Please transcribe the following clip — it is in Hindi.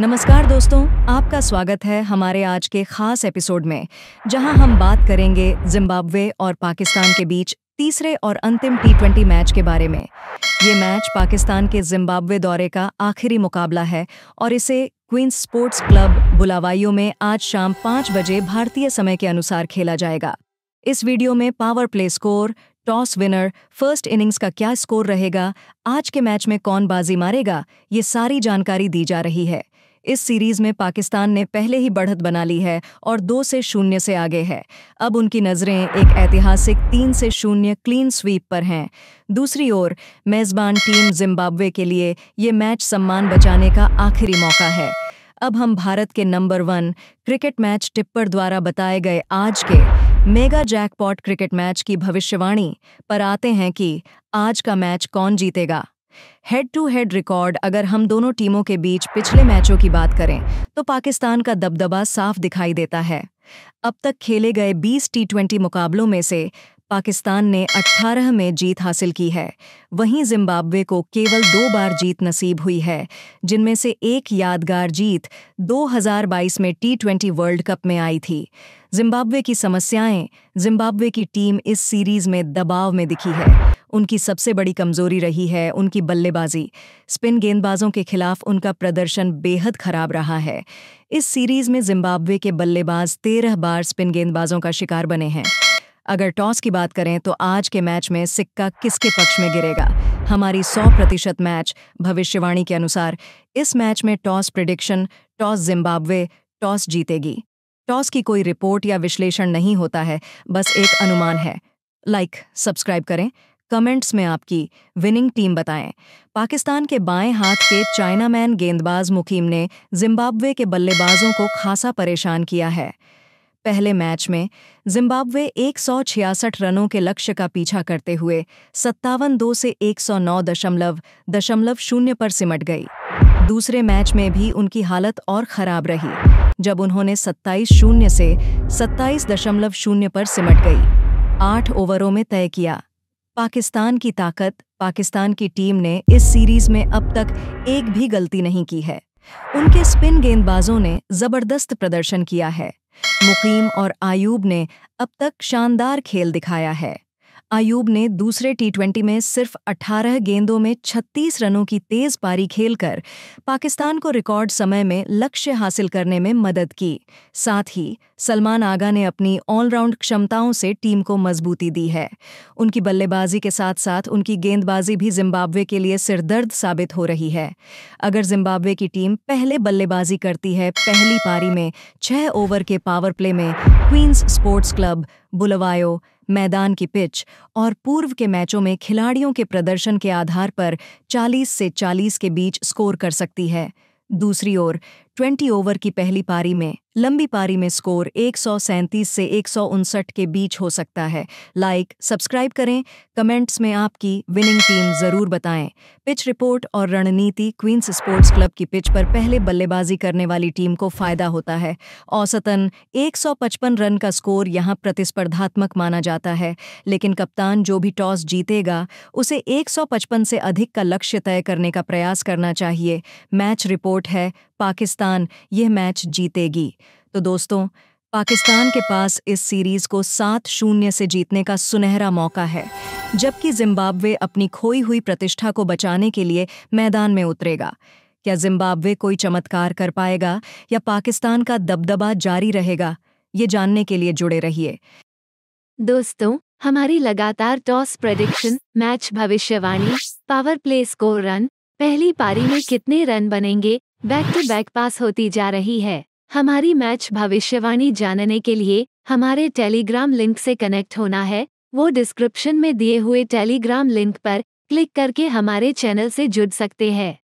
नमस्कार दोस्तों आपका स्वागत है हमारे आज के खास एपिसोड में जहां हम बात करेंगे जिम्बाब्वे और पाकिस्तान के बीच तीसरे और अंतिम टी मैच के बारे में ये मैच पाकिस्तान के जिम्बाब्वे दौरे का आखिरी मुकाबला है और इसे क्वींस स्पोर्ट्स क्लब बुलावाइयों में आज शाम पाँच बजे भारतीय समय के अनुसार खेला जाएगा इस वीडियो में power play score toss winner first innings का क्या स्कोर रहेगा आज के मैच में कौन बाजी मारेगा ये सारी जानकारी दी जा रही है इस सीरीज में पाकिस्तान ने पहले ही बढ़त बना ली है और दो से शून्य से आगे है अब उनकी नज़रें एक ऐतिहासिक तीन से शून्य क्लीन स्वीप पर हैं दूसरी ओर मेज़बान टीम जिम्बाब्वे के लिए ये मैच सम्मान बचाने का आखिरी मौका है अब हम भारत के number one cricket match tipper द्वारा बताए गए आज के मेगा जैकपॉट क्रिकेट मैच की भविष्यवाणी पर आते हैं कि आज का मैच कौन जीतेगा हेड टू हेड रिकॉर्ड अगर हम दोनों टीमों के बीच पिछले मैचों की बात करें तो पाकिस्तान का दबदबा साफ दिखाई देता है अब तक खेले गए 20 टी मुकाबलों में से पाकिस्तान ने 18 में जीत हासिल की है वहीं जिम्बाब्वे को केवल दो बार जीत नसीब हुई है जिनमें से एक यादगार जीत 2022 में टी वर्ल्ड कप में आई थी जिम्बाब्वे की समस्याएं जिम्बाब्वे की टीम इस सीरीज में दबाव में दिखी है उनकी सबसे बड़ी कमजोरी रही है उनकी बल्लेबाजी स्पिन गेंदबाजों के खिलाफ उनका प्रदर्शन बेहद खराब रहा है इस सीरीज में जिम्बाब्वे के बल्लेबाज तेरह बार स्पिन गेंदबाजों का शिकार बने हैं अगर टॉस की बात करें तो आज के मैच में सिक्का किसके पक्ष में गिरेगा हमारी 100 प्रतिशत मैच भविष्यवाणी के अनुसार इस मैच में toss prediction toss Zimbabwe toss जीतेगी टॉस की कोई रिपोर्ट या विश्लेषण नहीं होता है बस एक अनुमान है लाइक like, सब्सक्राइब करें कमेंट्स में आपकी विनिंग टीम बताएं पाकिस्तान के बाएं हाथ के चाइनामैन गेंदबाज मुकीम ने जिम्बाब्वे के बल्लेबाजों को खासा परेशान किया है पहले मैच में जिम्बाब्वे 166 रनों के लक्ष्य का पीछा करते हुए सत्तावन दो से एक दशमलव दशमलव शून्य पर सिमट गई दूसरे मैच में भी उनकी हालत और खराब रही जब उन्होंने सत्ताईस शून्य से सत्ताईस दशमलव शून्य पर सिमट गई आठ ओवरों में तय किया पाकिस्तान की ताकत पाकिस्तान की टीम ने इस सीरीज में अब तक एक भी गलती नहीं की है उनके स्पिन गेंदबाजों ने जबरदस्त प्रदर्शन किया है मुकीम और आयूब ने अब तक शानदार खेल दिखाया है आयूब ने दूसरे टी में सिर्फ 18 गेंदों में 36 रनों की तेज पारी खेलकर पाकिस्तान को रिकॉर्ड समय में लक्ष्य हासिल करने में मदद की साथ ही सलमान आगा ने अपनी ऑलराउंड क्षमताओं से टीम को मजबूती दी है उनकी बल्लेबाजी के साथ साथ उनकी गेंदबाजी भी जिम्बाब्वे के लिए सिरदर्द साबित हो रही है अगर जिम्बाब्वे की टीम पहले बल्लेबाजी करती है पहली पारी में छह ओवर के पावर प्ले में क्वींस स्पोर्ट्स क्लब बुलवायो मैदान की पिच और पूर्व के मैचों में खिलाड़ियों के प्रदर्शन के आधार पर 40 से 40 के बीच स्कोर कर सकती है दूसरी ओर ट्वेंटी ओवर की पहली पारी में लंबी पारी में स्कोर एक से एक के बीच हो सकता है लाइक सब्सक्राइब करें कमेंट्स में आपकी विनिंग टीम जरूर बताएं पिच रिपोर्ट और रणनीति क्वींस स्पोर्ट्स क्लब की पिच पर पहले बल्लेबाजी करने वाली टीम को फायदा होता है औसतन 155 रन का स्कोर यहां प्रतिस्पर्धात्मक माना जाता है लेकिन कप्तान जो भी टॉस जीतेगा उसे एक से अधिक का लक्ष्य तय करने का प्रयास करना चाहिए मैच रिपोर्ट है पाकिस्तान यह मैच जीतेगी तो दोस्तों पाकिस्तान के पास इस सीरीज को सात शून्य से जीतने का सुनहरा मौका है जबकि जिम्बाब्वे अपनी खोई हुई प्रतिष्ठा को बचाने के लिए मैदान में उतरेगा क्या जिम्बाब्वे कोई चमत्कार कर पाएगा या पाकिस्तान का दबदबा जारी रहेगा ये जानने के लिए जुड़े रहिए दोस्तों हमारी लगातार टॉस प्रडिक्शन मैच भविष्यवाणी पावर प्ले स्कोर रन पहली पारी में कितने रन बनेंगे बैक टू बैक पास होती जा रही है हमारी मैच भविष्यवाणी जानने के लिए हमारे टेलीग्राम लिंक से कनेक्ट होना है वो डिस्क्रिप्शन में दिए हुए टेलीग्राम लिंक पर क्लिक करके हमारे चैनल से जुड़ सकते हैं